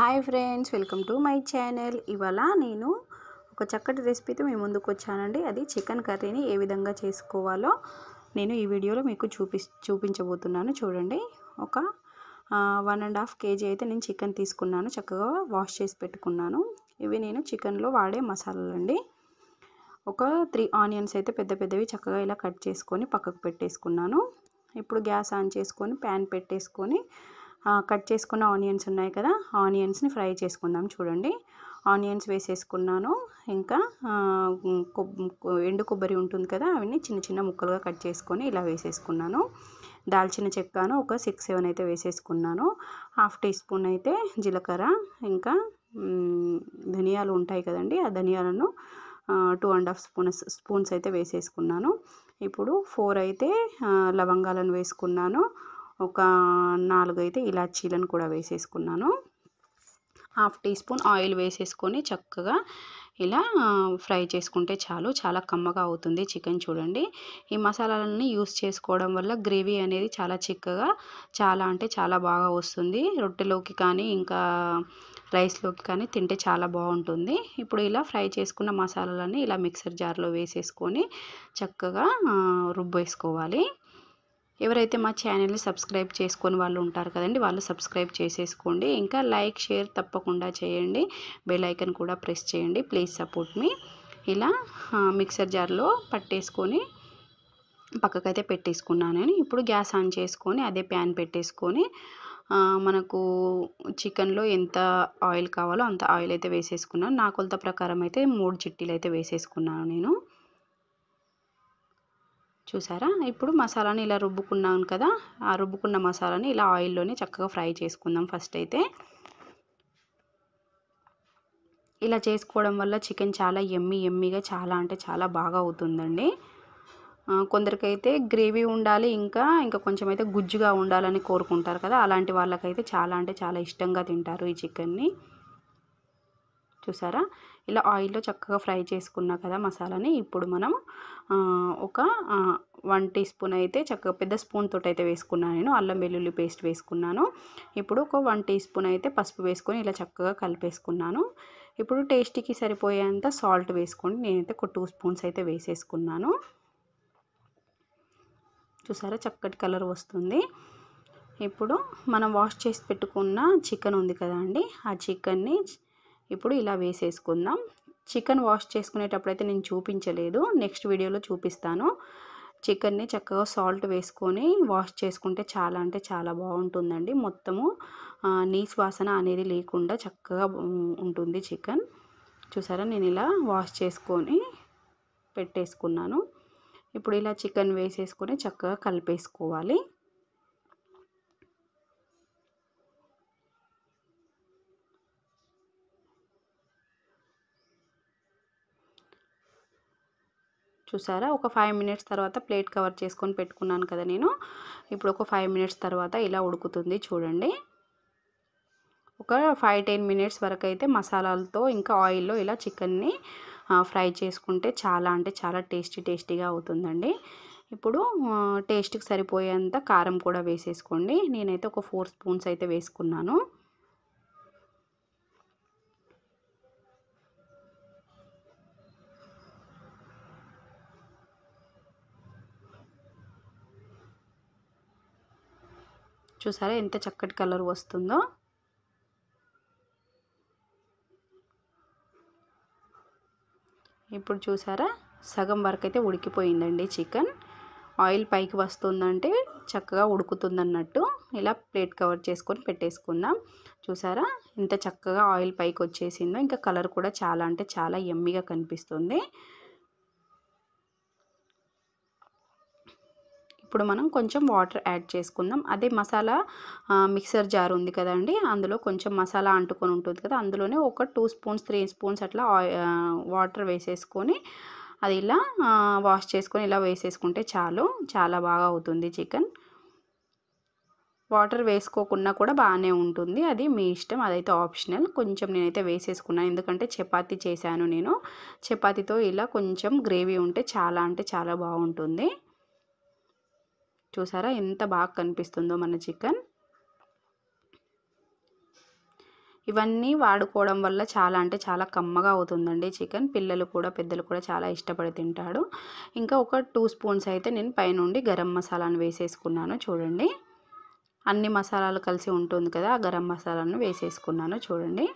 hi friends welcome to my channel ఇవాళ నేను ఒక చక్కటి రెసిపీతో మీ ముందుకు వచ్చానండి అది చికెన్ కర్రీని ఏ విధంగా చేసుకోవాలో నేను ఈ వీడియోలో మీకు చూపి చూపించబోతున్నాను చూడండి ఒక వన్ అండ్ హాఫ్ కేజీ అయితే నేను చికెన్ తీసుకున్నాను చక్కగా వాష్ చేసి పెట్టుకున్నాను ఇవి నేను చికెన్లో వాడే మసాలాలు అండి ఒక త్రీ ఆనియన్స్ అయితే పెద్ద పెద్దవి చక్కగా ఇలా కట్ చేసుకొని పక్కకు పెట్టేసుకున్నాను ఇప్పుడు గ్యాస్ ఆన్ చేసుకొని ప్యాన్ పెట్టేసుకొని కట్ చేసుకున్న ఆనియన్స్ ఉన్నాయి కదా ఆనియన్స్ని ఫ్రై చేసుకుందాం చూడండి ఆనియన్స్ వేసేసుకున్నాను ఇంకా ఎండు కొబ్బరి ఉంటుంది కదా అవన్నీ చిన్న చిన్న ముక్కలుగా కట్ చేసుకొని ఇలా వేసేసుకున్నాను దాల్చిన చెక్కను ఒక సిక్స్ సెవెన్ అయితే వేసేసుకున్నాను హాఫ్ టీ స్పూన్ అయితే జీలకర్ర ఇంకా ధనియాలు ఉంటాయి కదండి ఆ ధనియాలను two and half spoon spoons అయితే వేసేసుకున్నాను ఇప్పుడు ఫోర్ అయితే లవంగాలను వేసుకున్నాను ఒక నాలుగు అయితే ఇలాచీలను కూడా వేసేసుకున్నాను హాఫ్ టీ స్పూన్ ఆయిల్ వేసేసుకొని చక్కగా ఇలా ఫ్రై చేసుకుంటే చాలు చాలా కమ్మగా అవుతుంది చికెన్ చూడండి ఈ మసాలాలన్నీ యూస్ చేసుకోవడం వల్ల గ్రేవీ అనేది చాలా చిక్కగా చాలా అంటే చాలా బాగా వస్తుంది రొట్టెలోకి కానీ ఇంకా రైస్లోకి కానీ తింటే చాలా బాగుంటుంది ఇప్పుడు ఇలా ఫ్రై చేసుకున్న మసాలాలన్నీ ఇలా మిక్సర్ జార్లో వేసేసుకొని చక్కగా రుబ్బేసుకోవాలి ఎవరైతే మా ఛానల్ని సబ్స్క్రైబ్ చేసుకొని వాళ్ళు ఉంటారు కదండి వాళ్ళు సబ్స్క్రైబ్ చేసేసుకోండి ఇంకా లైక్ షేర్ తప్పకుండా చేయండి బెల్లైకన్ కూడా ప్రెస్ చేయండి ప్లీజ్ సపోర్ట్ మీ ఇలా మిక్సర్ జార్లో పట్టేసుకొని పక్కకైతే పెట్టేసుకున్నాను నేను ఇప్పుడు గ్యాస్ ఆన్ చేసుకొని అదే ప్యాన్ పెట్టేసుకొని మనకు చికెన్లో ఎంత ఆయిల్ కావాలో అంత ఆయిల్ అయితే వేసేసుకున్నాను నా కొలత ప్రకారం అయితే మూడు చిట్టీలు అయితే వేసేసుకున్నాను నేను చూసారా ఇప్పుడు మసాలాని ఇలా రుబ్బుకున్నాను కదా ఆ రుబ్బుకున్న మసాలాని ఇలా ఆయిల్లోనే చక్కగా ఫ్రై చేసుకుందాం ఫస్ట్ అయితే ఇలా చేసుకోవడం వల్ల చికెన్ చాలా ఎమ్మి ఎమ్మిగా చాలా అంటే చాలా బాగా అవుతుందండి కొందరికైతే గ్రేవీ ఉండాలి ఇంకా ఇంకా కొంచెం అయితే గుజ్జుగా ఉండాలని కోరుకుంటారు కదా అలాంటి వాళ్ళకైతే చాలా అంటే చాలా ఇష్టంగా తింటారు ఈ చికెన్ని చూసారా ఇలా ఆయిల్లో చక్కగా ఫ్రై చేసుకున్నా కదా మసాలాని ఇప్పుడు మనం ఒక వన్ టీ స్పూన్ అయితే చక్కగా పెద్ద స్పూన్ తోటి అయితే వేసుకున్నాను నేను అల్లం వెల్లుల్లి పేస్ట్ వేసుకున్నాను ఇప్పుడు ఒక వన్ టీ స్పూన్ అయితే పసుపు వేసుకొని ఇలా చక్కగా కలిపేసుకున్నాను ఇప్పుడు టేస్టీకి సరిపోయేంత సాల్ట్ వేసుకొని నేనైతే ఒక టూ స్పూన్స్ అయితే వేసేసుకున్నాను చూసారా చక్కటి కలర్ వస్తుంది ఇప్పుడు మనం వాష్ చేసి పెట్టుకున్న చికెన్ ఉంది కదా అండి ఆ చికెన్ని ఇప్పుడు ఇలా వేసేసుకుందాం చికెన్ వాష్ చేసుకునేటప్పుడు అయితే నేను చూపించలేదు నెక్స్ట్ వీడియోలో చూపిస్తాను చికెన్ని చక్కగా సాల్ట్ వేసుకొని వాష్ చేసుకుంటే చాలా అంటే చాలా బాగుంటుందండి మొత్తము నీస్ వాసన అనేది లేకుండా చక్కగా ఉంటుంది చికెన్ చూసారా నేను ఇలా వాష్ చేసుకొని పెట్టేసుకున్నాను ఇప్పుడు ఇలా చికెన్ వేసేసుకొని చక్కగా కలిపేసుకోవాలి చూసారా ఒక ఫైవ్ మినిట్స్ తర్వాత ప్లేట్ కవర్ చేసుకొని పెట్టుకున్నాను కదా నేను ఇప్పుడు ఒక ఫైవ్ మినిట్స్ తర్వాత ఇలా ఉడుకుతుంది చూడండి ఒక ఫైవ్ టెన్ మినిట్స్ వరకు అయితే మసాలాలతో ఇంకా ఆయిల్లో ఇలా చికెన్ని ఫ్రై చేసుకుంటే చాలా అంటే చాలా టేస్టీ టేస్టీగా అవుతుందండి ఇప్పుడు టేస్ట్కి సరిపోయేంత కారం కూడా వేసేసుకోండి నేనైతే ఒక ఫోర్ స్పూన్స్ అయితే వేసుకున్నాను చూసారా ఎంత చక్కటి కలర్ వస్తుందో ఇప్పుడు చూసారా సగం వరకు అయితే ఉడికిపోయిందండి చికెన్ ఆయిల్ పైకి వస్తుందంటే చక్కగా ఉడుకుతుందన్నట్టు ఇలా ప్లేట్ కవర్ చేసుకొని పెట్టేసుకుందాం చూసారా ఇంత చక్కగా ఆయిల్ పైకి వచ్చేసిందో ఇంకా కలర్ కూడా చాలా అంటే చాలా ఎమ్మిగా కనిపిస్తుంది ఇప్పుడు మనం కొంచెం వాటర్ యాడ్ చేసుకుందాం అదే మసాలా మిక్సర్ జార్ ఉంది కదండి అందులో కొంచెం మసాలా అంటుకొని ఉంటుంది కదా అందులోనే ఒక టూ స్పూన్స్ త్రీ స్పూన్స్ అట్లా వాటర్ వేసేసుకొని అది ఇలా వాష్ చేసుకొని ఇలా వేసేసుకుంటే చాలు చాలా బాగా అవుతుంది చికెన్ వాటర్ వేసుకోకుండా కూడా బాగానే ఉంటుంది అది మీ ఇష్టం అదైతే ఆప్షనల్ కొంచెం నేనైతే వేసేసుకున్నాను ఎందుకంటే చపాతి చేశాను నేను చపాతీతో ఇలా కొంచెం గ్రేవీ ఉంటే చాలా అంటే చాలా బాగుంటుంది చూసారా ఎంత బాగా కనిపిస్తుందో మన చికెన్ ఇవన్నీ వాడుకోవడం వల్ల చాలా అంటే చాలా కమ్మగా అవుతుందండి చికెన్ పిల్లలు కూడా పెద్దలు కూడా చాలా ఇష్టపడి తింటాడు ఇంకా ఒక టూ స్పూన్స్ అయితే నేను పైనుండి గరం మసాలాను వేసేసుకున్నాను చూడండి అన్ని మసాలాలు కలిసి ఉంటుంది కదా ఆ గరం మసాలాను వేసేసుకున్నాను చూడండి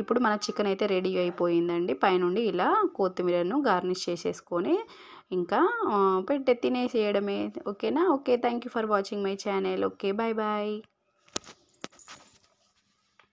ఇప్పుడు మన చికెన్ అయితే రెడీ అయిపోయిందండి పైనుండి ఇలా కొత్తిమీరను గార్నిష్ చేసేసుకొని ఇంకా పెట్టే తినేసేయడమే ఓకేనా okay thank you for watching my channel okay bye bye